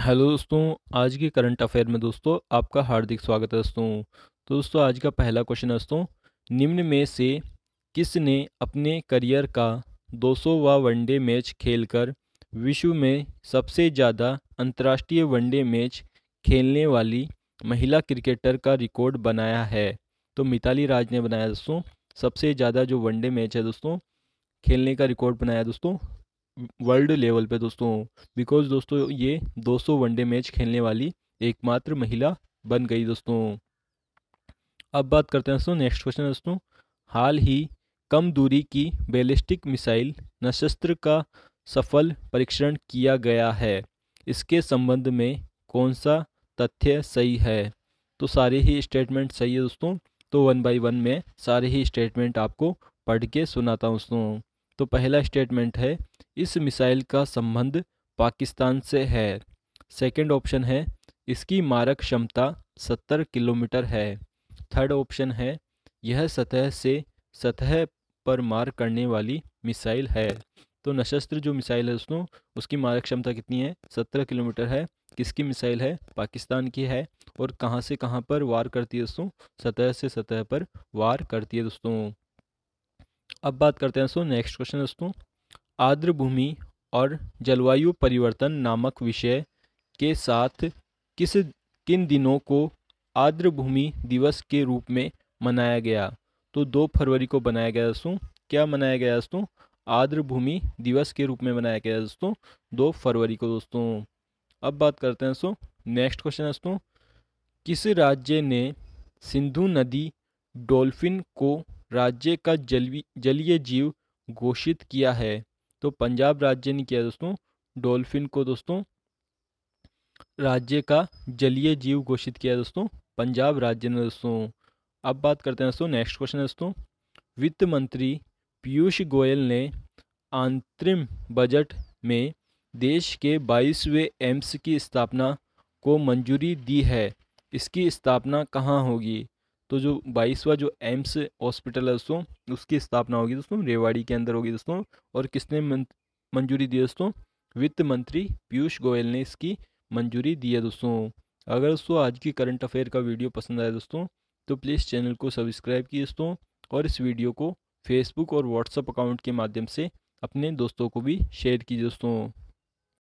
hello दोस्तों आज के करंट अफेयर में दोस्तों आपका हार्दिक स्वागत है दोस्तों तो दोस्तों आज का पहला क्वेश्चन है दोस्तों निम्न में से किसने अपने करियर का 200वां वनडे मैच खेलकर विश्व में सबसे ज़्यादा अंतर्राष्ट्रीय वनडे मैच खेलने वाली महिला क्रिकेटर का रिकॉर्ड बनाया है तो मिताली राज ने बनाया दोस्तों सबसे ज़्यादा जो वनडे मैच है दोस्तों खेलने का रिकॉर्ड बनाया दोस्तों वर्ल्ड लेवल पे दोस्तों बिकॉज दोस्तों ये 200 वनडे मैच खेलने वाली एकमात्र महिला बन गई दोस्तों अब बात करते हैं दोस्तों नेक्स्ट क्वेश्चन दोस्तों हाल ही कम दूरी की बैलिस्टिक मिसाइल नशस्त्र का सफल परीक्षण किया गया है इसके संबंध में कौन सा तथ्य सही है तो सारे ही स्टेटमेंट सही है दोस्तों तो वन बाय वन में सारे ही स्टेटमेंट आपको पढ़ के सुनाता हूँ दोस्तों तो पहला स्टेटमेंट है इस मिसाइल का संबंध पाकिस्तान से है सेकंड ऑप्शन है इसकी मारक क्षमता 70 किलोमीटर है थर्ड ऑप्शन है यह सतह से सतह पर मार करने वाली मिसाइल है तो नशस्त्र जो मिसाइल है दोस्तों उसकी मारक क्षमता कितनी है 17 किलोमीटर है किसकी मिसाइल है पाकिस्तान की है और कहाँ से कहाँ पर वार करती है दोस्तों सतह से सतह पर वार करती है दोस्तों अब बात करते हैं दोस्तों नेक्स्ट क्वेश्चन दोस्तों आर्द्र भूमि और जलवायु परिवर्तन नामक विषय के साथ किस किन दिनों को आर्द्र भूमि दिवस के रूप में मनाया गया तो दो फरवरी को बनाया गया दोस्तों क्या मनाया गया दोस्तों आर्द्र भूमि दिवस के रूप में मनाया गया दोस्तों दो फरवरी को दोस्तों अब बात करते हैं दोस्तों नेक्स्ट क्वेश्चन दोस्तों किस राज्य ने सिंधु नदी डॉल्फिन को राज्य का जलवी जलीय जीव घोषित किया है तो पंजाब राज्य ने किया दोस्तों डॉल्फिन को दोस्तों राज्य का जलीय जीव घोषित किया दोस्तों पंजाब राज्य ने दोस्तों अब बात करते हैं दोस्तों नेक्स्ट क्वेश्चन दोस्तों वित्त मंत्री पीयूष गोयल ने अंतरिम बजट में देश के बाईसवें एम्स की स्थापना को मंजूरी दी है इसकी स्थापना कहाँ होगी तो जो बाईसवा जो एम्स हॉस्पिटल है दोस्तों उसकी स्थापना होगी दोस्तों रेवाड़ी के अंदर होगी दोस्तों और किसने मंजूरी दी दोस्तों वित्त मंत्री पीयूष गोयल ने इसकी मंजूरी दी है दोस्तों अगर दोस्तों आज की करंट अफेयर का वीडियो पसंद आया दोस्तों तो प्लीज़ चैनल को सब्सक्राइब किए दोस्तों और इस वीडियो को फेसबुक और व्हाट्सअप अकाउंट के माध्यम से अपने दोस्तों को भी शेयर कीजिए दोस्तों